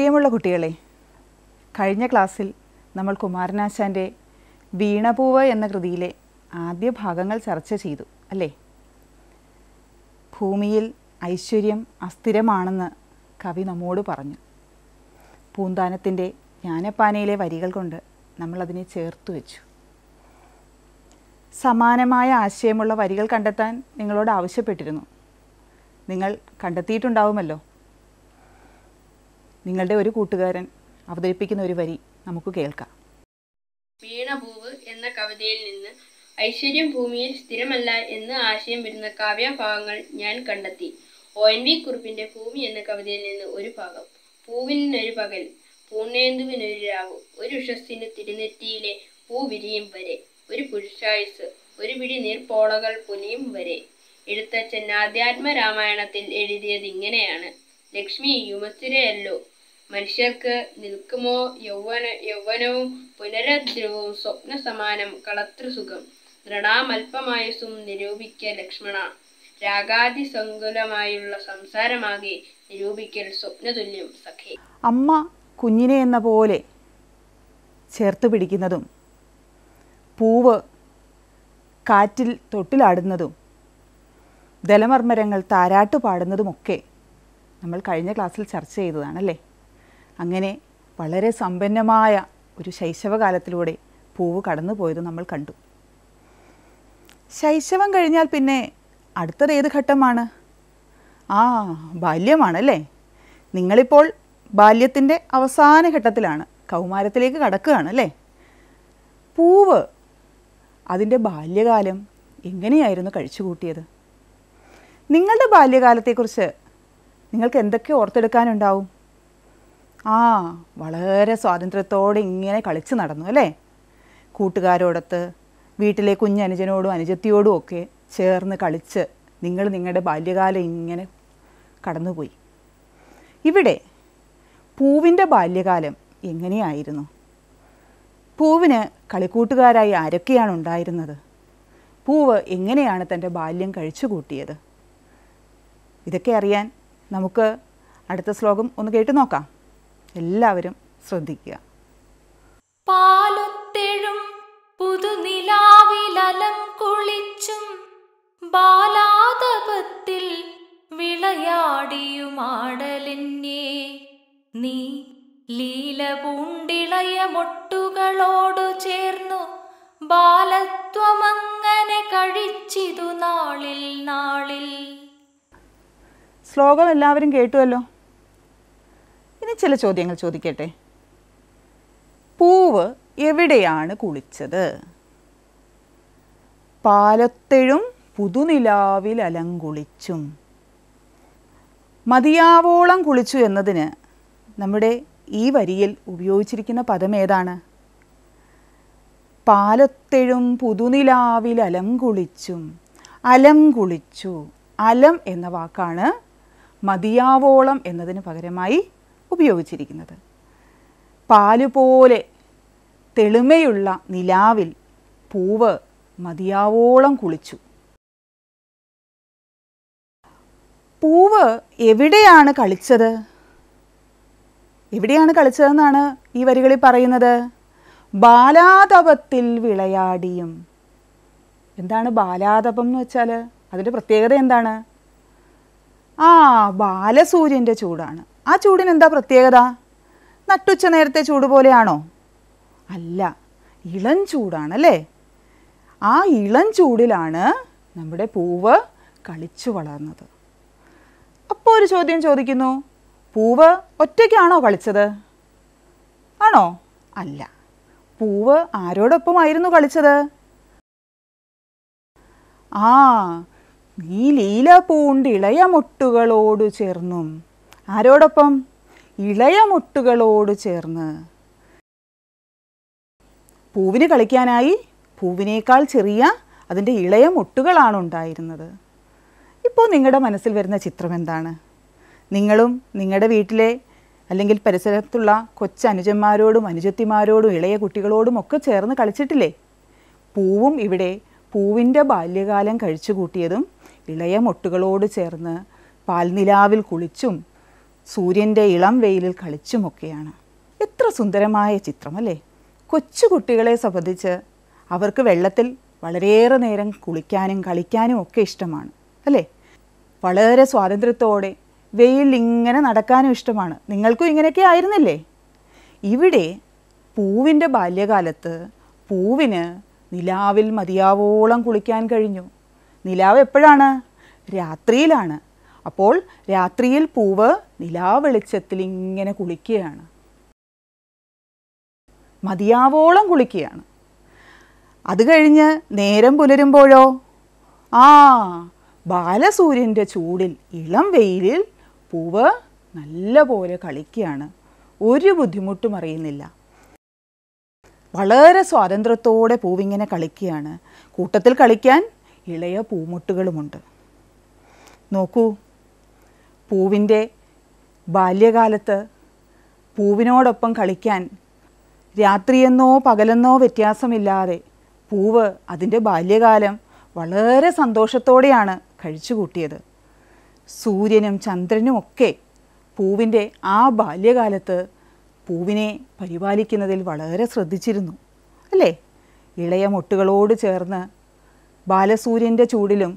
പ്രിയമുള്ള കുട്ടികളെ കഴിഞ്ഞ ക്ലാസ്സിൽ നമ്മൾ കുമാരനാശാൻ്റെ വീണപൂവ് എന്ന കൃതിയിലെ ആദ്യ ഭാഗങ്ങൾ ചർച്ച ചെയ്തു അല്ലേ ഭൂമിയിൽ ഐശ്വര്യം അസ്ഥിരമാണെന്ന് കവി നമ്മോട് പറഞ്ഞു പൂന്താനത്തിൻ്റെ ജ്ഞാനപ്പാനയിലെ വരികൾ കൊണ്ട് നമ്മളതിനെ ചേർത്ത് വെച്ചു സമാനമായ ആശയമുള്ള വരികൾ കണ്ടെത്താൻ നിങ്ങളോട് ആവശ്യപ്പെട്ടിരുന്നു നിങ്ങൾ കണ്ടെത്തിയിട്ടുണ്ടാവുമല്ലോ നിങ്ങളുടെ ഒരു കൂട്ടുകാരൻ അവതരിപ്പിക്കുന്ന ഒരു വരി നമുക്ക് കേൾക്കാം പൂവ് എന്ന കവിതയിൽ നിന്ന് ഐശ്വര്യം ഭൂമിയിൽ സ്ഥിരമല്ല എന്ന് ആശയം വരുന്ന കാവ്യഭാഗങ്ങൾ ഞാൻ കണ്ടെത്തി ഒ എൻ വി കുറിപ്പിന്റെ ഭൂമി എന്ന കവിതയിൽ നിന്ന് ഒരു ഭാഗം പൂവിനൊരു പകൽ പൂർണേന്ദുവിനൊരു രാവ് ഒരു ഉഷസ്സിന് തിരുനെറ്റിയിലെ പൂ വിരിയും വരെ ഒരു പുരുഷായുസ് ഒരു പിടി നീർപ്പോളകൾ പുലിയും വരെ എഴുത്തച്ഛൻ ആധ്യാത്മ രാമായണത്തിൽ എഴുതിയത് ഇങ്ങനെയാണ് ലക്ഷ്മി യുമസ്ഥിരയല്ലോ മനുഷ്യർക്ക് നിൽക്കുമോ യൗവന യൗവനവും പുനരദ്രവവും സ്വപ്ന സമാനം കളത്രസുഖം ദൃഢാമൽപമായുസും നിരൂപിക്ക ലക്ഷ്മണ രാഗാതി സങ്കുലമായുള്ള സംസാരമാകെ നിരൂപിക്കൽ സ്വപ്നതുല്യം സഖേ അമ്മ കുഞ്ഞിനെ എന്ന പോലെ ചേർത്ത് പിടിക്കുന്നതും പൂവ് കാറ്റിൽ തൊട്ടിലാടുന്നതും ദലമർമ്മരങ്ങൾ താരാട്ട് പാടുന്നതുമൊക്കെ നമ്മൾ കഴിഞ്ഞ ക്ലാസ്സിൽ ചർച്ച ചെയ്തതാണല്ലേ അങ്ങനെ വളരെ സമ്പന്നമായ ഒരു ശൈശവകാലത്തിലൂടെ പൂവ് കടന്നു പോയത് നമ്മൾ കണ്ടു ശൈശവം കഴിഞ്ഞാൽ പിന്നെ അടുത്തത് ഏത് ഘട്ടമാണ് ആ ബാല്യമാണല്ലേ നിങ്ങളിപ്പോൾ ബാല്യത്തിൻ്റെ അവസാന ഘട്ടത്തിലാണ് കൗമാരത്തിലേക്ക് കടക്കുകയാണ് അല്ലേ പൂവ് അതിൻ്റെ ബാല്യകാലം എങ്ങനെയായിരുന്നു കഴിച്ചു കൂട്ടിയത് നിങ്ങളുടെ ബാല്യകാലത്തെക്കുറിച്ച് നിങ്ങൾക്ക് എന്തൊക്കെ ഓർത്തെടുക്കാനുണ്ടാവും ആ വളരെ സ്വാതന്ത്ര്യത്തോടെ ഇങ്ങനെ കളിച്ച് നടന്നു അല്ലേ കൂട്ടുകാരോടൊത്ത് വീട്ടിലെ കുഞ്ഞനുജനോടും അനുജത്തിയോടും ഒക്കെ ചേർന്ന് കളിച്ച് നിങ്ങൾ നിങ്ങളുടെ ബാല്യകാലം ഇങ്ങനെ കടന്നുപോയി ഇവിടെ പൂവിൻ്റെ ബാല്യകാലം എങ്ങനെയായിരുന്നു പൂവിന് കളിക്കൂട്ടുകാരായി ആരൊക്കെയാണ് ഉണ്ടായിരുന്നത് പൂവ് എങ്ങനെയാണ് തൻ്റെ ബാല്യം കഴിച്ചു കൂട്ടിയത് ഇതൊക്കെ അറിയാൻ നമുക്ക് അടുത്ത ശ്ലോകം ഒന്ന് കേട്ടു നോക്കാം എല്ലാവരും ശ്രദ്ധിക്കുക പാലൊത്തെഴും പുതുനിലാവിലലം കുളിച്ചും ബാലാതപത്തിൽ വിളയാടിയുമാടലെന്നെ നീ ലീല പൂണ്ടിളയ മൊട്ടുകളോടു ചേർന്നു ബാലത്വമങ്ങനെ കഴിച്ചിതു നാളിൽ നാളിൽ ശ്ലോകം എല്ലാവരും കേട്ടുവല്ലോ ഇനി ചില ചോദ്യങ്ങൾ ചോദിക്കട്ടെ പൂവ് എവിടെയാണ് കുളിച്ചത് പാലത്തെഴും പുതുനിലാവിൽ അലങ്കുളിച്ചും മതിയാവോളം കുളിച്ചു എന്നതിന് നമ്മുടെ ഈ വരിയിൽ ഉപയോഗിച്ചിരിക്കുന്ന പദം ഏതാണ് പാലത്തെഴും പുതുനിലാവിൽ അലങ്കുളിച്ചും അലങ്കുളിച്ചു അലം എന്ന വാക്കാണ് മതിയാവോളം എന്നതിന് പകരമായി ഉപയോഗിച്ചിരിക്കുന്നത് പാലുപോലെ തെളിമയുള്ള നിലാവിൽ പൂവ് മതിയാവോളം കുളിച്ചു പൂവ് എവിടെയാണ് കളിച്ചത് എവിടെയാണ് കളിച്ചതെന്നാണ് ഈ വരികളിൽ പറയുന്നത് ബാലാതപത്തിൽ വിളയാടിയും എന്താണ് ബാലാതപം എന്ന് വെച്ചാൽ അതിൻ്റെ പ്രത്യേകത എന്താണ് ആ ബാലസൂര്യൻ്റെ ചൂടാണ് ആ ചൂടിന് എന്താ പ്രത്യേകത നട്ടുച്ച നേരത്തെ ചൂട് പോലെയാണോ അല്ല ഇളം ചൂടാണല്ലേ ആ ഇളം ചൂടിലാണ് നമ്മുടെ പൂവ് കളിച്ചു വളർന്നത് അപ്പോൾ ഒരു ചോദ്യം ചോദിക്കുന്നു പൂവ് ഒറ്റയ്ക്കാണോ കളിച്ചത് ആണോ അല്ല പൂവ് ആരോടൊപ്പമായിരുന്നു കളിച്ചത് ആ നീ ലീല പൂണ്ടിളയ മുട്ടുകളോട് ചേർന്നും ആരോടൊപ്പം ഇളയ മുട്ടുകളോട് ചേർന്ന് പൂവിന് കളിക്കാനായി പൂവിനേക്കാൾ ചെറിയ അതിൻ്റെ ഇളയ മുട്ടുകളാണ് ഉണ്ടായിരുന്നത് ഇപ്പോൾ നിങ്ങളുടെ മനസ്സിൽ വരുന്ന ചിത്രം എന്താണ് നിങ്ങളും നിങ്ങളുടെ വീട്ടിലെ അല്ലെങ്കിൽ പരിസരത്തുള്ള കൊച്ചനുജന്മാരോടും അനുജത്തിമാരോടും ഇളയ കുട്ടികളോടും ഒക്കെ ചേർന്ന് കളിച്ചിട്ടില്ലേ പൂവും ഇവിടെ പൂവിൻ്റെ ബാല്യകാലം കഴിച്ചുകൂട്ടിയതും ഇളയ മുട്ടുകളോട് ചേർന്ന് പാൽനിലാവിൽ കുളിച്ചും സൂര്യൻ്റെ ഇളം വെയിലിൽ കളിച്ചുമൊക്കെയാണ് എത്ര സുന്ദരമായ ചിത്രം അല്ലേ കൊച്ചുകുട്ടികളെ സംബന്ധിച്ച് അവർക്ക് വെള്ളത്തിൽ വളരെയേറെ നേരം കുളിക്കാനും കളിക്കാനും ഒക്കെ ഇഷ്ടമാണ് അല്ലേ വളരെ സ്വാതന്ത്ര്യത്തോടെ വെയിൽ ഇങ്ങനെ നടക്കാനും ഇഷ്ടമാണ് നിങ്ങൾക്കും ഇങ്ങനെയൊക്കെ ആയിരുന്നില്ലേ ഇവിടെ പൂവിൻ്റെ ബാല്യകാലത്ത് പൂവിന് നിലാവിൽ മതിയാവോളം കുളിക്കാൻ കഴിഞ്ഞു നിലാവ് എപ്പോഴാണ് രാത്രിയിലാണ് അപ്പോൾ രാത്രിയിൽ പൂവ് നിലാവെളിച്ചത്തിൽ ഇങ്ങനെ കുളിക്കുകയാണ് മതിയാവോളം കുളിക്കുകയാണ് അത് കഴിഞ്ഞ് നേരം പുലരുമ്പോഴോ ആ ബാലസൂര്യൻ്റെ ചൂടിൽ ഇളം വെയിലിൽ പൂവ് നല്ല പോലെ കളിക്കുകയാണ് ഒരു ബുദ്ധിമുട്ടും അറിയുന്നില്ല വളരെ സ്വാതന്ത്ര്യത്തോടെ പൂവിങ്ങനെ കളിക്കുകയാണ് കൂട്ടത്തിൽ കളിക്കാൻ ഇളയ പൂമുട്ടുകളുമുണ്ട് നോക്കൂ പൂവിൻ്റെ ബാല്യകാലത്ത് പൂവിനോടൊപ്പം കളിക്കാൻ രാത്രിയെന്നോ പകലെന്നോ വ്യത്യാസമില്ലാതെ പൂവ് അതിൻ്റെ ബാല്യകാലം വളരെ സന്തോഷത്തോടെയാണ് കഴിച്ചുകൂട്ടിയത് സൂര്യനും ചന്ദ്രനും ഒക്കെ പൂവിൻ്റെ ആ ബാല്യകാലത്ത് പൂവിനെ പരിപാലിക്കുന്നതിൽ വളരെ ശ്രദ്ധിച്ചിരുന്നു അല്ലേ ഇളയ മുട്ടുകളോട് ചേർന്ന് ബാലസൂര്യൻ്റെ ചൂടിലും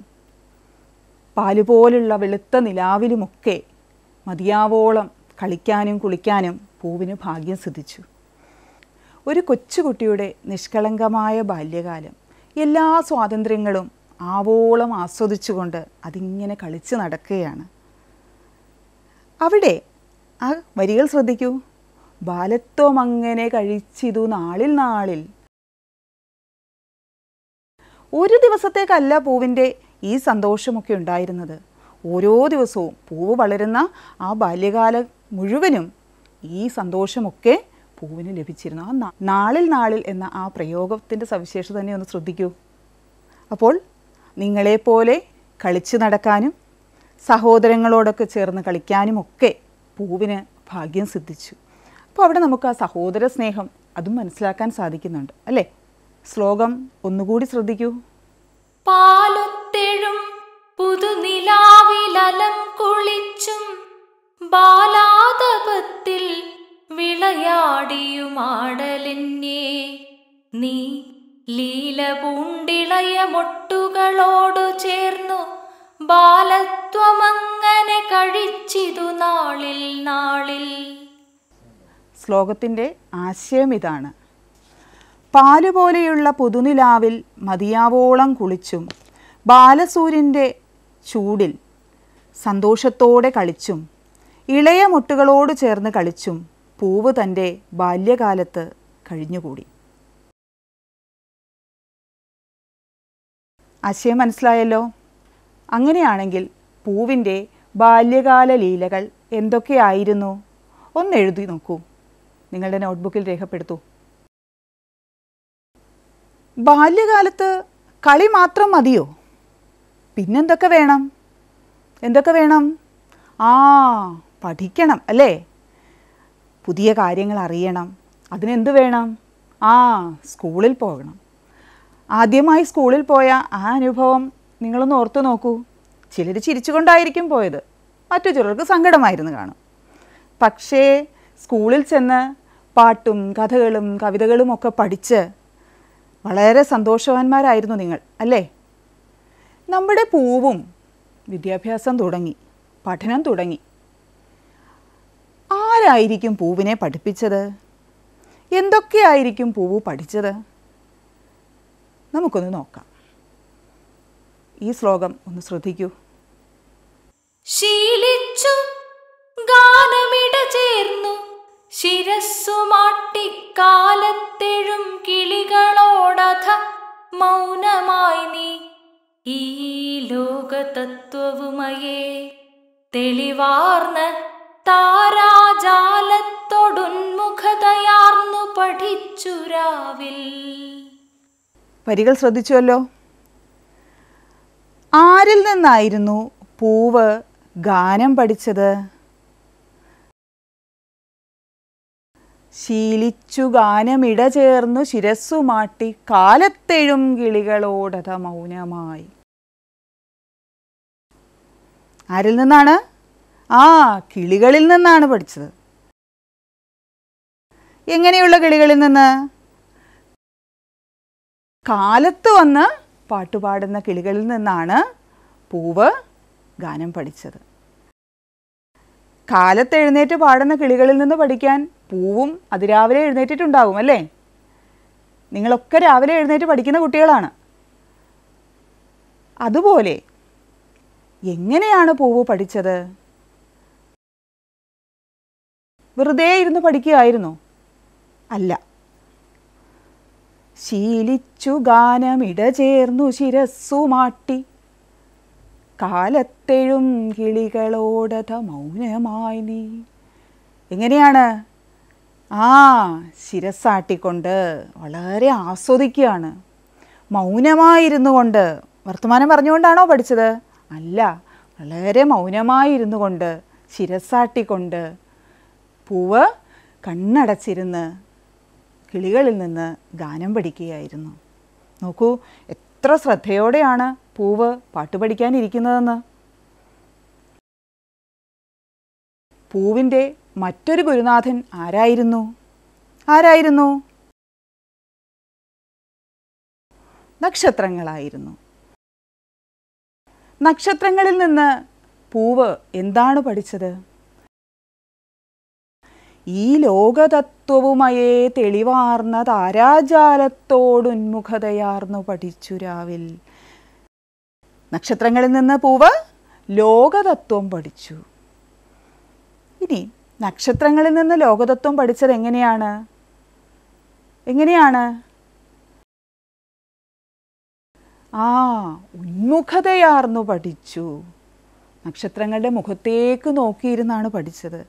പാലുപോലുള്ള വെളുത്ത നിലാവിലുമൊക്കെ മതിയാവോളം കളിക്കാനും കുളിക്കാനും പൂവിന് ഭാഗ്യം സിദ്ധിച്ചു ഒരു കൊച്ചുകുട്ടിയുടെ നിഷ്കളങ്കമായ ബാല്യകാലം എല്ലാ സ്വാതന്ത്ര്യങ്ങളും ആവോളം ആസ്വദിച്ചുകൊണ്ട് അതിങ്ങനെ കളിച്ച് നടക്കുകയാണ് അവിടെ ആ വരികൾ ശ്രദ്ധിക്കൂ ബാലത്വം അങ്ങനെ കഴിച്ചിതു നാളിൽ നാളിൽ ഒരു ദിവസത്തേക്കല്ല പൂവിൻ്റെ ഈ സന്തോഷമൊക്കെ ഉണ്ടായിരുന്നത് ഓരോ ദിവസവും പൂവ് വളരുന്ന ആ ബാല്യകാലം മുഴുവനും ഈ സന്തോഷമൊക്കെ പൂവിന് ലഭിച്ചിരുന്നു ആ നാളിൽ നാളിൽ എന്ന ആ പ്രയോഗത്തിൻ്റെ സവിശേഷത തന്നെ ഒന്ന് ശ്രദ്ധിക്കൂ അപ്പോൾ നിങ്ങളെപ്പോലെ കളിച്ചു നടക്കാനും സഹോദരങ്ങളോടൊക്കെ ചേർന്ന് കളിക്കാനും ഒക്കെ പൂവിന് ഭാഗ്യം സിദ്ധിച്ചു അപ്പോൾ അവിടെ നമുക്ക് ആ സഹോദര സ്നേഹം അതും മനസ്സിലാക്കാൻ സാധിക്കുന്നുണ്ട് അല്ലേ ശ്ലോകം ഒന്നുകൂടി ശ്രദ്ധിക്കൂ പാലൊത്തെഴും പുതുനിലാവിലലം കുളിച്ചും ബാലാതപത്തിൽ വിളയാടിയുമാടലിന്യേ നീ ലീല പൂണ്ടിളയ മൊട്ടുകളോടു ചേർന്നു ബാലത്വമങ്ങനെ കഴിച്ചിതു നാളിൽ നാളിൽ ശ്ലോകത്തിൻ്റെ ആശയം ഇതാണ് പാലുപോലെയുള്ള പുതുനിലാവിൽ മതിയാവോളം കുളിച്ചും ബാലസൂര്യൻ്റെ ചൂടിൽ സന്തോഷത്തോടെ കളിച്ചും ഇളയ മുട്ടുകളോട് ചേർന്ന് കളിച്ചും പൂവ് തൻ്റെ ബാല്യകാലത്ത് കഴിഞ്ഞുകൂടി ആശയം മനസ്സിലായല്ലോ അങ്ങനെയാണെങ്കിൽ പൂവിൻ്റെ ബാല്യകാല ലീലകൾ എന്തൊക്കെയായിരുന്നു എഴുതി നോക്കൂ നിങ്ങളുടെ നോട്ട്ബുക്കിൽ രേഖപ്പെടുത്തൂ ബാല്യകാലത്ത് കളി മാത്രം മതിയോ പിന്നെന്തൊക്കെ വേണം എന്തൊക്കെ വേണം ആ പഠിക്കണം അല്ലേ പുതിയ കാര്യങ്ങൾ അറിയണം അതിനെന്ത് വേണം ആ സ്കൂളിൽ പോകണം ആദ്യമായി സ്കൂളിൽ പോയ ആ അനുഭവം നിങ്ങളൊന്ന് ഓർത്തു നോക്കൂ ചിലർ ചിരിച്ചുകൊണ്ടായിരിക്കും പോയത് മറ്റു ചിലർക്ക് സങ്കടമായിരുന്നു കാണും പക്ഷേ സ്കൂളിൽ ചെന്ന് പാട്ടും കഥകളും കവിതകളും ഒക്കെ പഠിച്ച് വളരെ സന്തോഷവാന്മാരായിരുന്നു നിങ്ങൾ അല്ലേ നമ്മുടെ പൂവും വിദ്യാഭ്യാസം തുടങ്ങി പഠനം തുടങ്ങി ആരായിരിക്കും പൂവിനെ പഠിപ്പിച്ചത് എന്തൊക്കെയായിരിക്കും പൂവ് പഠിച്ചത് നമുക്കൊന്ന് നോക്കാം ഈ ശ്ലോകം ഒന്ന് ശ്രദ്ധിക്കൂ ശീലിച്ചു ശിരസ്സുമാട്ടിക്കാലത്തെഴും കിളികളോടഥ മൗനമായി നീ ഈ ലോകതത്വവുമയേ തെളിവാർന്ന് താരാജാലത്തൊടുന്മുഖതയാർന്നു പഠിച്ചു രാവിൽ വരികൾ ശ്രദ്ധിച്ചുവല്ലോ ആരിൽ നിന്നായിരുന്നു പൂവ് ഗാനം പഠിച്ചത് ശീലിച്ചു ഗാനമിട ചേർന്നു ശിരസ്സു മാട്ടി കാലത്തെഴും കിളികളോടത മൗനമായി ആരിൽ നിന്നാണ് ആ കിളികളിൽ നിന്നാണ് പഠിച്ചത് എങ്ങനെയുള്ള കിളികളിൽ നിന്ന് കാലത്ത് വന്ന് പാട്ടുപാടുന്ന കിളികളിൽ നിന്നാണ് പൂവ് ഗാനം പഠിച്ചത് കാലത്ത് എഴുന്നേറ്റ് പാടുന്ന കിളികളിൽ നിന്ന് പഠിക്കാൻ പൂവും അതിരാവിലെ എഴുന്നേറ്റിട്ടുണ്ടാവും അല്ലേ നിങ്ങളൊക്കെ രാവിലെ എഴുന്നേറ്റ് പഠിക്കുന്ന കുട്ടികളാണ് അതുപോലെ എങ്ങനെയാണ് പൂവ് പഠിച്ചത് വെറുതെ ഇരുന്ന് പഠിക്കുകയായിരുന്നു അല്ല ശീലിച്ചു ഗാനമിട ചേർന്നു ശിരസ്സു മാട്ടി കാലത്തെഴും കിളികളോടത മൗനമായി നീ എങ്ങനെയാണ് ആ ശിരസാട്ടിക്കൊണ്ട് വളരെ ആസ്വദിക്കുകയാണ് മൗനമായിരുന്നു കൊണ്ട് വർത്തമാനം പറഞ്ഞുകൊണ്ടാണോ പഠിച്ചത് അല്ല വളരെ മൗനമായിരുന്നു കൊണ്ട് ശിരസാട്ടിക്കൊണ്ട് പൂവ് കണ്ണടച്ചിരുന്ന് കിളികളിൽ നിന്ന് ഗാനം പഠിക്കുകയായിരുന്നു നോക്കൂ എത്ര ശ്രദ്ധയോടെയാണ് പൂവ് പാട്ട് പഠിക്കാനിരിക്കുന്നതെന്ന് പൂവിൻ്റെ മറ്റൊരു ഗുരുനാഥൻ ആരായിരുന്നു ആരായിരുന്നു നക്ഷത്രങ്ങളായിരുന്നു നക്ഷത്രങ്ങളിൽ നിന്ന് പൂവ് എന്താണ് പഠിച്ചത് ഈ ലോകതത്വവുമയേ തെളിവാർന്ന താരാജാലത്തോടുന്മുഖതയാർന്നു പഠിച്ചു രാവിൽ നക്ഷത്രങ്ങളിൽ നിന്ന് പൂവ് ലോകതത്വം പഠിച്ചു ഇനി നക്ഷത്രങ്ങളിൽ നിന്ന് ലോകതത്വം പഠിച്ചത് എങ്ങനെയാണ് എങ്ങനെയാണ് ആ ഉന്മുഖതയാർന്നു പഠിച്ചു നക്ഷത്രങ്ങളുടെ മുഖത്തേക്ക് നോക്കിയിരുന്നാണ് പഠിച്ചത്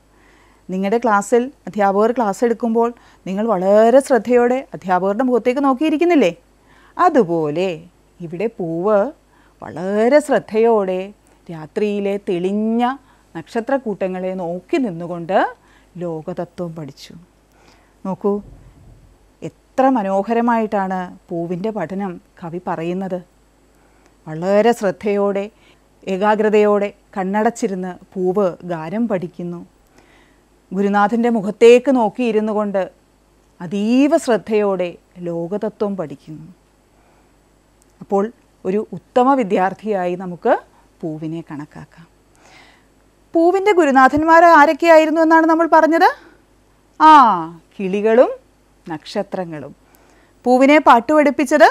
നിങ്ങളുടെ ക്ലാസ്സിൽ അധ്യാപകർ ക്ലാസ് എടുക്കുമ്പോൾ നിങ്ങൾ വളരെ ശ്രദ്ധയോടെ അധ്യാപകരുടെ മുഖത്തേക്ക് നോക്കിയിരിക്കുന്നില്ലേ അതുപോലെ ഇവിടെ പൂവ് വളരെ ശ്രദ്ധയോടെ രാത്രിയിലെ തെളിഞ്ഞ നക്ഷത്രക്കൂട്ടങ്ങളെ നോക്കി നിന്നുകൊണ്ട് ലോകതത്വം പഠിച്ചു നോക്കൂ എത്ര മനോഹരമായിട്ടാണ് പൂവിൻ്റെ പഠനം കവി പറയുന്നത് വളരെ ശ്രദ്ധയോടെ ഏകാഗ്രതയോടെ കണ്ണടച്ചിരുന്ന് പൂവ് ഗാനം പഠിക്കുന്നു ഗുരുനാഥൻ്റെ മുഖത്തേക്ക് നോക്കിയിരുന്നു കൊണ്ട് അതീവ ശ്രദ്ധയോടെ ലോകതത്വം പഠിക്കുന്നു അപ്പോൾ ഒരു ഉത്തമ വിദ്യാർത്ഥിയായി നമുക്ക് പൂവിനെ കണക്കാക്കാം പൂവിൻ്റെ ഗുരുനാഥന്മാർ ആരൊക്കെയായിരുന്നു എന്നാണ് നമ്മൾ പറഞ്ഞത് ആ കിളികളും നക്ഷത്രങ്ങളും പൂവിനെ പാട്ടുപഠിപ്പിച്ചത്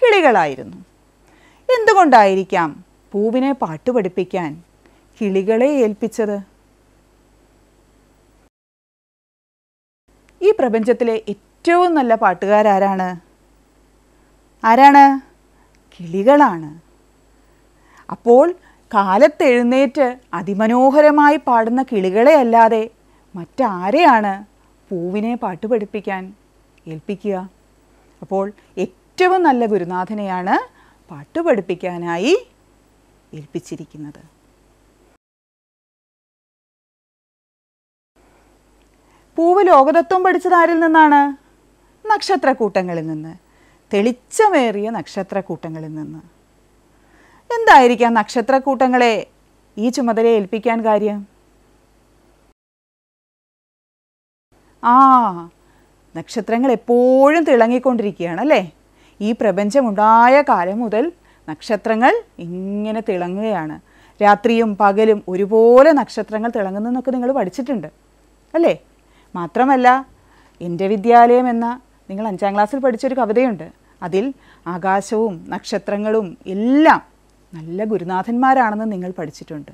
കിളികളായിരുന്നു എന്തുകൊണ്ടായിരിക്കാം പൂവിനെ പാട്ടുപഠിപ്പിക്കാൻ കിളികളെ ഏൽപ്പിച്ചത് ഈ പ്രപഞ്ചത്തിലെ ഏറ്റവും നല്ല പാട്ടുകാരാരാണ് ആരാണ് കിളികളാണ് അപ്പോൾ കാലത്തെഴുന്നേറ്റ് അതിമനോഹരമായി പാടുന്ന കിളികളെയല്ലാതെ മറ്റാരെയാണ് പൂവിനെ പാട്ട് പഠിപ്പിക്കാൻ ഏൽപ്പിക്കുക അപ്പോൾ ഏറ്റവും നല്ല ഗുരുനാഥനെയാണ് പാട്ട് പഠിപ്പിക്കാനായി ഏൽപ്പിച്ചിരിക്കുന്നത് പൂവ് ലോകതത്വം പഠിച്ചതാരിൽ നിന്നാണ് നക്ഷത്രക്കൂട്ടങ്ങളിൽ നിന്ന് തെളിച്ചമേറിയ നക്ഷത്രക്കൂട്ടങ്ങളിൽ നിന്ന് എന്തായിരിക്കാം നക്ഷത്രക്കൂട്ടങ്ങളെ ഈ ചുമതല ഏൽപ്പിക്കാൻ കാര്യം ആ നക്ഷത്രങ്ങൾ എപ്പോഴും തിളങ്ങിക്കൊണ്ടിരിക്കുകയാണ് അല്ലേ ഈ പ്രപഞ്ചമുണ്ടായ കാലം മുതൽ നക്ഷത്രങ്ങൾ ഇങ്ങനെ തിളങ്ങുകയാണ് രാത്രിയും പകലും ഒരുപോലെ നക്ഷത്രങ്ങൾ തിളങ്ങുന്നതെന്നൊക്കെ നിങ്ങൾ പഠിച്ചിട്ടുണ്ട് അല്ലേ മാത്രമല്ല എൻ്റെ വിദ്യാലയം എന്ന നിങ്ങൾ അഞ്ചാം ക്ലാസ്സിൽ പഠിച്ചൊരു കവിതയുണ്ട് അതിൽ ആകാശവും നക്ഷത്രങ്ങളും എല്ലാം നല്ല ഗുരുനാഥന്മാരാണെന്ന് നിങ്ങൾ പഠിച്ചിട്ടുണ്ട്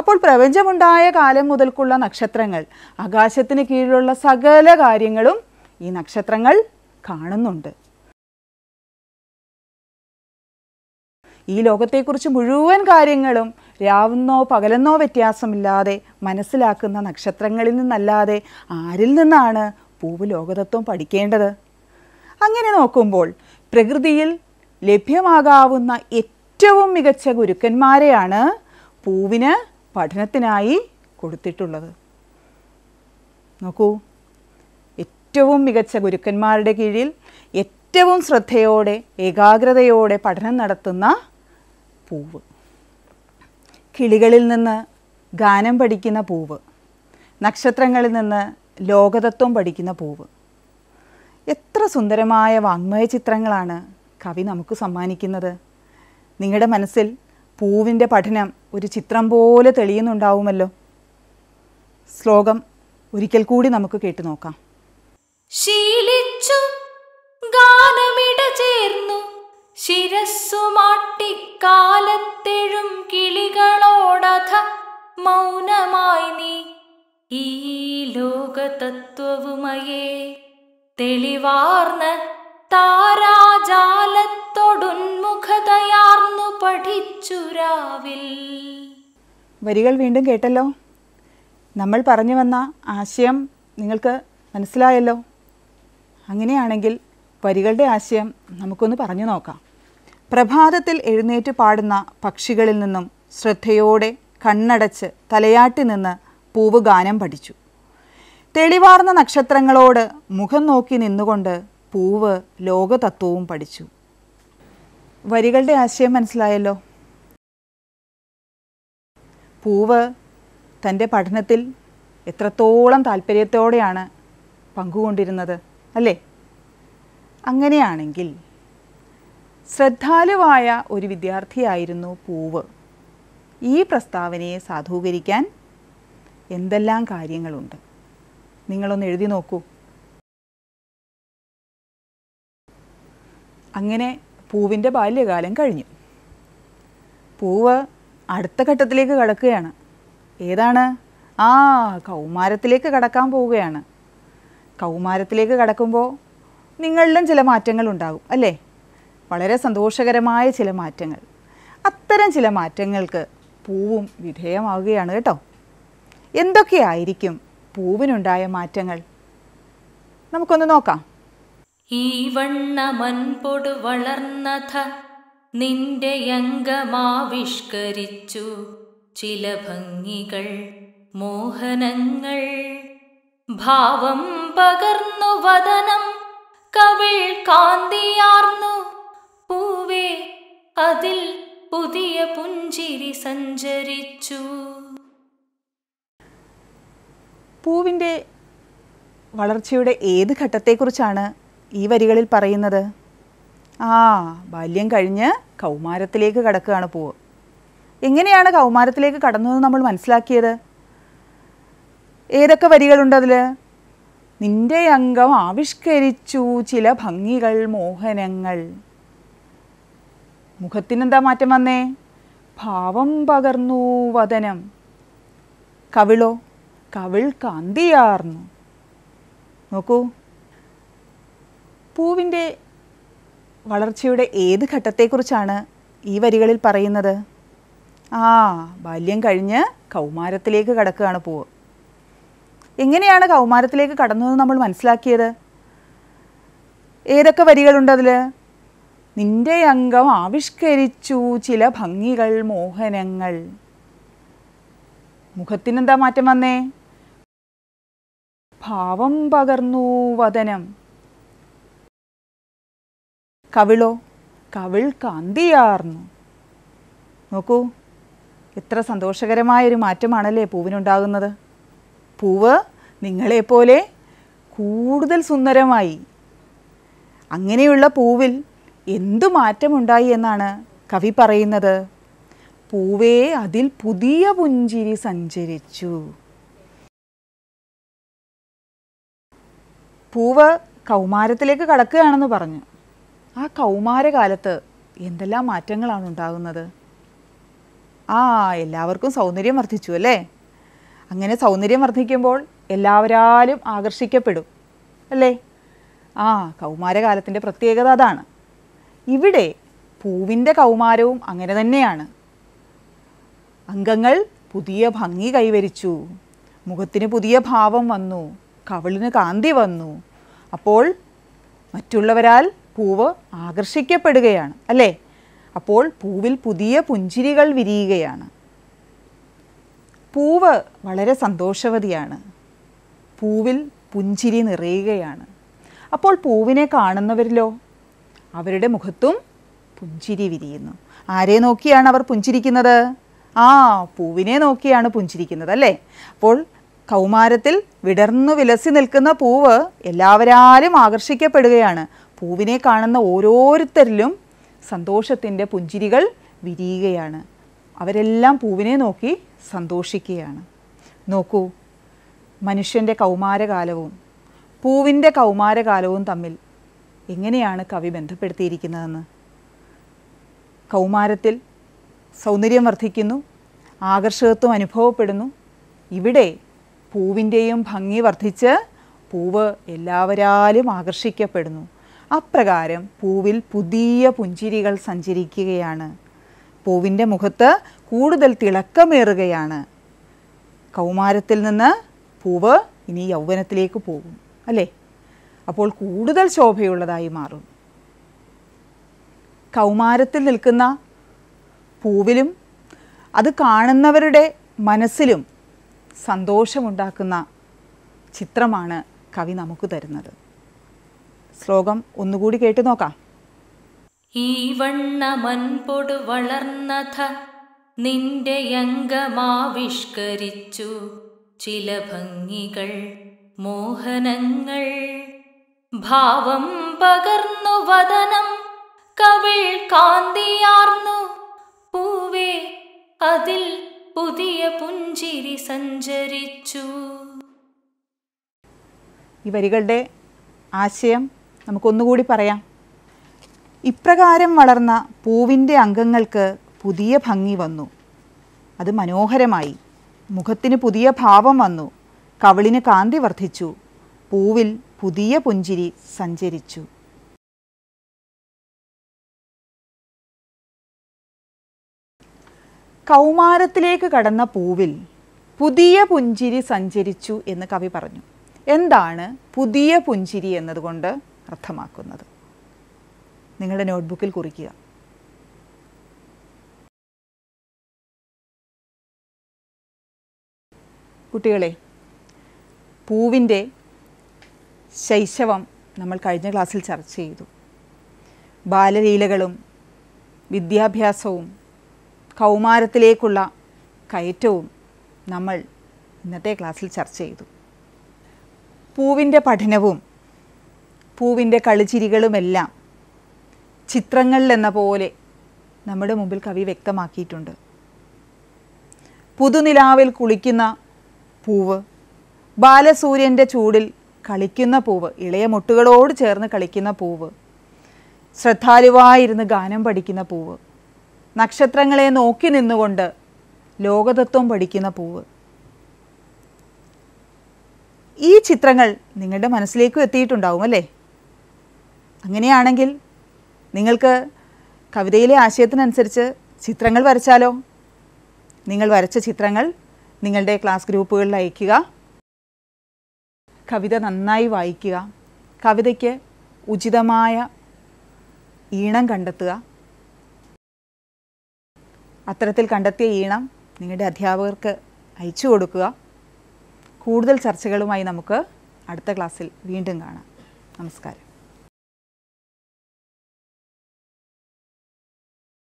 അപ്പോൾ പ്രപഞ്ചമുണ്ടായ കാലം മുതൽക്കുള്ള നക്ഷത്രങ്ങൾ ആകാശത്തിന് കീഴിലുള്ള സകല കാര്യങ്ങളും ഈ നക്ഷത്രങ്ങൾ കാണുന്നുണ്ട് ഈ ലോകത്തെക്കുറിച്ച് മുഴുവൻ കാര്യങ്ങളും രാവുന്നോ പകലെന്നോ വ്യത്യാസമില്ലാതെ മനസ്സിലാക്കുന്ന നക്ഷത്രങ്ങളിൽ നിന്നല്ലാതെ ആരിൽ നിന്നാണ് പൂവ് ലോകതത്വം പഠിക്കേണ്ടത് അങ്ങനെ നോക്കുമ്പോൾ പ്രകൃതിയിൽ ലഭ്യമാകാവുന്ന ഏറ്റവും ഏറ്റവും മികച്ച ഗുരുക്കന്മാരെയാണ് പൂവിന് പഠനത്തിനായി കൊടുത്തിട്ടുള്ളത് നോക്കൂ ഏറ്റവും മികച്ച ഗുരുക്കന്മാരുടെ കീഴിൽ ഏറ്റവും ശ്രദ്ധയോടെ ഏകാഗ്രതയോടെ പഠനം നടത്തുന്ന പൂവ് കിളികളിൽ നിന്ന് ഗാനം പഠിക്കുന്ന പൂവ് നക്ഷത്രങ്ങളിൽ നിന്ന് ലോകതത്വം പഠിക്കുന്ന പൂവ് എത്ര സുന്ദരമായ വാങ്മയ ചിത്രങ്ങളാണ് കവി നമുക്ക് സമ്മാനിക്കുന്നത് നിങ്ങളുടെ മനസ്സിൽ പൂവിൻ്റെ പഠനം ഒരു ചിത്രം പോലെ തെളിയുന്നുണ്ടാവുമല്ലോ ശ്ലോകം ഒരിക്കൽ കൂടി നമുക്ക് കേട്ടു നോക്കാം ശീലിച്ചു ഗാനമിട ചേർന്നു ശിരസ്സുമാട്ടിക്കാലത്തെഴും കിളികളോടഥ മൗനമായി നീ ഈ ലോകതത്വവുമയേ തെളിവാർന്ന താരാജാലത്തൊടുന്ന സുഖതയാർന്നു പഠിച്ചു വരികൾ വീണ്ടും കേട്ടല്ലോ നമ്മൾ പറഞ്ഞു വന്ന ആശയം നിങ്ങൾക്ക് മനസ്സിലായല്ലോ അങ്ങനെയാണെങ്കിൽ വരികളുടെ ആശയം നമുക്കൊന്ന് പറഞ്ഞു നോക്കാം പ്രഭാതത്തിൽ എഴുന്നേറ്റ് പാടുന്ന പക്ഷികളിൽ നിന്നും ശ്രദ്ധയോടെ കണ്ണടച്ച് തലയാട്ടി നിന്ന് പൂവ് ഗാനം പഠിച്ചു തെളിവാർന്ന നക്ഷത്രങ്ങളോട് മുഖം നോക്കി നിന്നുകൊണ്ട് പൂവ് ലോകതത്വവും പഠിച്ചു വരികളുടെ ആശയം മനസ്സിലായല്ലോ പൂവ് തൻ്റെ പഠനത്തിൽ എത്രത്തോളം താല്പര്യത്തോടെയാണ് പങ്കുകൊണ്ടിരുന്നത് അല്ലേ അങ്ങനെയാണെങ്കിൽ ശ്രദ്ധാലുവായ ഒരു വിദ്യാർത്ഥിയായിരുന്നു പൂവ് ഈ പ്രസ്താവനയെ സാധൂകരിക്കാൻ എന്തെല്ലാം കാര്യങ്ങളുണ്ട് നിങ്ങളൊന്ന് എഴുതി നോക്കൂ അങ്ങനെ പൂവിൻ്റെ ബാല്യകാലം കഴിഞ്ഞു പൂവ് അടുത്ത ഘട്ടത്തിലേക്ക് കടക്കുകയാണ് ഏതാണ് ആ കൗമാരത്തിലേക്ക് കടക്കാൻ പോവുകയാണ് കൗമാരത്തിലേക്ക് കടക്കുമ്പോൾ നിങ്ങളിലും ചില മാറ്റങ്ങൾ ഉണ്ടാകും അല്ലേ വളരെ സന്തോഷകരമായ ചില മാറ്റങ്ങൾ അത്തരം ചില മാറ്റങ്ങൾക്ക് പൂവും വിധേയമാവുകയാണ് കേട്ടോ എന്തൊക്കെയായിരിക്കും പൂവിനുണ്ടായ മാറ്റങ്ങൾ നമുക്കൊന്ന് നോക്കാം ഈ മൻപൊടു വളർന്നഥ നിന്റെ അംഗമാവിഷ്കരിച്ചു ചില ഭംഗികൾ മോഹനങ്ങൾ ഭാവം പകർന്നു വതനം കവിൾ കാന്തിയാർന്നു പൂവേ അതിൽ പുതിയ പുഞ്ചിരി സഞ്ചരിച്ചു പൂവിൻ്റെ വളർച്ചയുടെ ഏത് ഘട്ടത്തെക്കുറിച്ചാണ് ഈ വരികളിൽ പറയുന്നത് ആ ബാല്യം കഴിഞ്ഞ് കൗമാരത്തിലേക്ക് കടക്കുകയാണ് പൂവ് എങ്ങനെയാണ് കൗമാരത്തിലേക്ക് കടന്നതെന്ന് നമ്മൾ മനസ്സിലാക്കിയത് ഏതൊക്കെ വരികളുണ്ട് അതിൽ നിന്റെ അംഗം ആവിഷ്കരിച്ചു ചില ഭംഗികൾ മോഹനങ്ങൾ മുഖത്തിനെന്താ മാറ്റം വന്നേ ഭാവം പകർന്നു വതനം കവിളോ കവിൾ കാന്തിയാർന്നു നോക്കൂ പൂവിൻ്റെ വളർച്ചയുടെ ഏത് ഘട്ടത്തെക്കുറിച്ചാണ് ഈ വരികളിൽ പറയുന്നത് ആ ബാല്യം കഴിഞ്ഞ് കൗമാരത്തിലേക്ക് കടക്കുകയാണ് പൂവ് എങ്ങനെയാണ് കൗമാരത്തിലേക്ക് കടന്നതെന്ന് നമ്മൾ മനസ്സിലാക്കിയത് ഏതൊക്കെ വരികളുണ്ട് അതിൽ നിന്റെ അംഗം ആവിഷ്കരിച്ചു ചില ഭംഗികൾ മോഹനങ്ങൾ മുഖത്തിനെന്താ മാറ്റം വന്നേ ഭാവം പകർന്നു വതനം കവിളോ കവിൾ കാന്തിയാർന്നു നോക്കൂ എത്ര സന്തോഷകരമായൊരു മാറ്റമാണല്ലേ പൂവിനുണ്ടാകുന്നത് പൂവ് നിങ്ങളെപ്പോലെ കൂടുതൽ സുന്ദരമായി അങ്ങനെയുള്ള പൂവിൽ എന്തു മാറ്റമുണ്ടായി എന്നാണ് കവി പറയുന്നത് പൂവേ അതിൽ പുതിയ പുഞ്ചിരി സഞ്ചരിച്ചു പൂവ് കൗമാരത്തിലേക്ക് കടക്കുകയാണെന്ന് പറഞ്ഞു ആ കൗമാരകാലത്ത് എന്തെല്ലാം മാറ്റങ്ങളാണ് ഉണ്ടാകുന്നത് ആ എല്ലാവർക്കും സൗന്ദര്യം വർദ്ധിച്ചു അല്ലേ അങ്ങനെ സൗന്ദര്യം വർദ്ധിക്കുമ്പോൾ എല്ലാവരാലും ആകർഷിക്കപ്പെടും അല്ലേ ആ കൗമാരകാലത്തിൻ്റെ പ്രത്യേകത അതാണ് ഇവിടെ പൂവിൻ്റെ കൗമാരവും അങ്ങനെ തന്നെയാണ് അംഗങ്ങൾ പുതിയ ഭംഗി കൈവരിച്ചു മുഖത്തിന് പുതിയ ഭാവം വന്നു കവളിന് കാന്തി വന്നു അപ്പോൾ മറ്റുള്ളവരാൽ പൂവ് ആകർഷിക്കപ്പെടുകയാണ് അല്ലേ അപ്പോൾ പൂവിൽ പുതിയ പുഞ്ചിരികൾ വിരിയുകയാണ് പൂവ് വളരെ സന്തോഷവതിയാണ് പൂവിൽ പുഞ്ചിരി നിറയുകയാണ് അപ്പോൾ പൂവിനെ കാണുന്നവരിലോ അവരുടെ മുഖത്തും പുഞ്ചിരി വിരിയുന്നു ആരെ നോക്കിയാണ് അവർ പുഞ്ചിരിക്കുന്നത് ആ പൂവിനെ നോക്കിയാണ് പുഞ്ചിരിക്കുന്നത് അല്ലേ അപ്പോൾ കൗമാരത്തിൽ വിടർന്നു വിലസി നിൽക്കുന്ന പൂവ് എല്ലാവരാലും ആകർഷിക്കപ്പെടുകയാണ് പൂവിനെ കാണുന്ന ഓരോരുത്തരിലും സന്തോഷത്തിൻ്റെ പുഞ്ചിരികൾ വിരിയുകയാണ് അവരെല്ലാം പൂവിനെ നോക്കി സന്തോഷിക്കുകയാണ് നോക്കൂ മനുഷ്യൻ്റെ കൗമാരകാലവും പൂവിൻ്റെ കൗമാരകാലവും തമ്മിൽ എങ്ങനെയാണ് കവി ബന്ധപ്പെടുത്തിയിരിക്കുന്നതെന്ന് കൗമാരത്തിൽ സൗന്ദര്യം വർദ്ധിക്കുന്നു ആകർഷകത്വം അനുഭവപ്പെടുന്നു ഇവിടെ പൂവിൻ്റെയും ഭംഗി വർദ്ധിച്ച് പൂവ് എല്ലാവരാലും ആകർഷിക്കപ്പെടുന്നു അപ്രകാരം പൂവിൽ പുതിയ പുഞ്ചിരികൾ സഞ്ചരിക്കുകയാണ് പൂവിൻ്റെ മുഖത്ത് കൂടുതൽ തിളക്കമേറുകയാണ് കൗമാരത്തിൽ നിന്ന് പൂവ് ഇനി യൗവനത്തിലേക്ക് പോകും അല്ലേ അപ്പോൾ കൂടുതൽ ശോഭയുള്ളതായി മാറും കൗമാരത്തിൽ നിൽക്കുന്ന പൂവിലും അത് കാണുന്നവരുടെ മനസ്സിലും സന്തോഷമുണ്ടാക്കുന്ന ചിത്രമാണ് കവി നമുക്ക് തരുന്നത് ശ്ലോകം ഒന്നുകൂടി കേട്ടു നോക്കാം ഈ മൻപൊടു വളർന്നഥ നിന്റെ അംഗമാവിഷ്കരിച്ചു ചില ഭംഗികൾ മോഹനങ്ങൾ ഭാവം പകർന്നു വതനം കവിൾ കാന്തിയാർന്നു പൂവേ അതിൽ പുതിയ പുഞ്ചിരി സഞ്ചരിച്ചു ഈ വരികളുടെ ആശയം നമുക്കൊന്നുകൂടി പറയാം ഇപ്രകാരം വളർന്ന പൂവിൻ്റെ അംഗങ്ങൾക്ക് പുതിയ ഭംഗി വന്നു അത് മനോഹരമായി മുഖത്തിന് പുതിയ ഭാവം വന്നു കവളിന് കാന്തി വർദ്ധിച്ചു പൂവിൽ പുതിയ പുഞ്ചിരി സഞ്ചരിച്ചു കൗമാരത്തിലേക്ക് കടന്ന പൂവിൽ പുതിയ പുഞ്ചിരി സഞ്ചരിച്ചു എന്ന് കവി പറഞ്ഞു എന്താണ് പുതിയ പുഞ്ചിരി എന്നതുകൊണ്ട് അർത്ഥമാക്കുന്നത് നിങ്ങളുടെ നോട്ട്ബുക്കിൽ കുറിക്കുക കുട്ടികളെ പൂവിൻ്റെ ശൈശവം നമ്മൾ കഴിഞ്ഞ ക്ലാസ്സിൽ ചർച്ച ചെയ്തു ബാലലീലകളും വിദ്യാഭ്യാസവും കൗമാരത്തിലേക്കുള്ള കയറ്റവും നമ്മൾ ഇന്നത്തെ ക്ലാസ്സിൽ ചർച്ച ചെയ്തു പൂവിൻ്റെ പഠനവും പൂവിൻ്റെ കളിച്ചിരികളുമെല്ലാം ചിത്രങ്ങളിലെന്ന പോലെ നമ്മുടെ മുമ്പിൽ കവി വ്യക്തമാക്കിയിട്ടുണ്ട് പുതുനിലാവിൽ കുളിക്കുന്ന പൂവ് ബാലസൂര്യൻ്റെ ചൂടിൽ കളിക്കുന്ന പൂവ് ഇളയ മുട്ടുകളോട് ചേർന്ന് കളിക്കുന്ന പൂവ് ശ്രദ്ധാലുവായിരുന്ന് ഗാനം പഠിക്കുന്ന പൂവ് നക്ഷത്രങ്ങളെ നോക്കി നിന്നുകൊണ്ട് ലോകതത്വം പഠിക്കുന്ന പൂവ് ഈ ചിത്രങ്ങൾ നിങ്ങളുടെ മനസ്സിലേക്കും എത്തിയിട്ടുണ്ടാവും അല്ലേ അങ്ങനെയാണെങ്കിൽ നിങ്ങൾക്ക് കവിതയിലെ ആശയത്തിനനുസരിച്ച് ചിത്രങ്ങൾ വരച്ചാലോ നിങ്ങൾ വരച്ച ചിത്രങ്ങൾ നിങ്ങളുടെ ക്ലാസ് ഗ്രൂപ്പുകളിൽ അയക്കുക കവിത നന്നായി വായിക്കുക കവിതയ്ക്ക് ഉചിതമായ ഈണം കണ്ടെത്തുക അത്തരത്തിൽ കണ്ടെത്തിയ ഈണം നിങ്ങളുടെ അധ്യാപകർക്ക് അയച്ചു കൊടുക്കുക കൂടുതൽ ചർച്ചകളുമായി നമുക്ക് അടുത്ത ക്ലാസ്സിൽ വീണ്ടും കാണാം നമസ്കാരം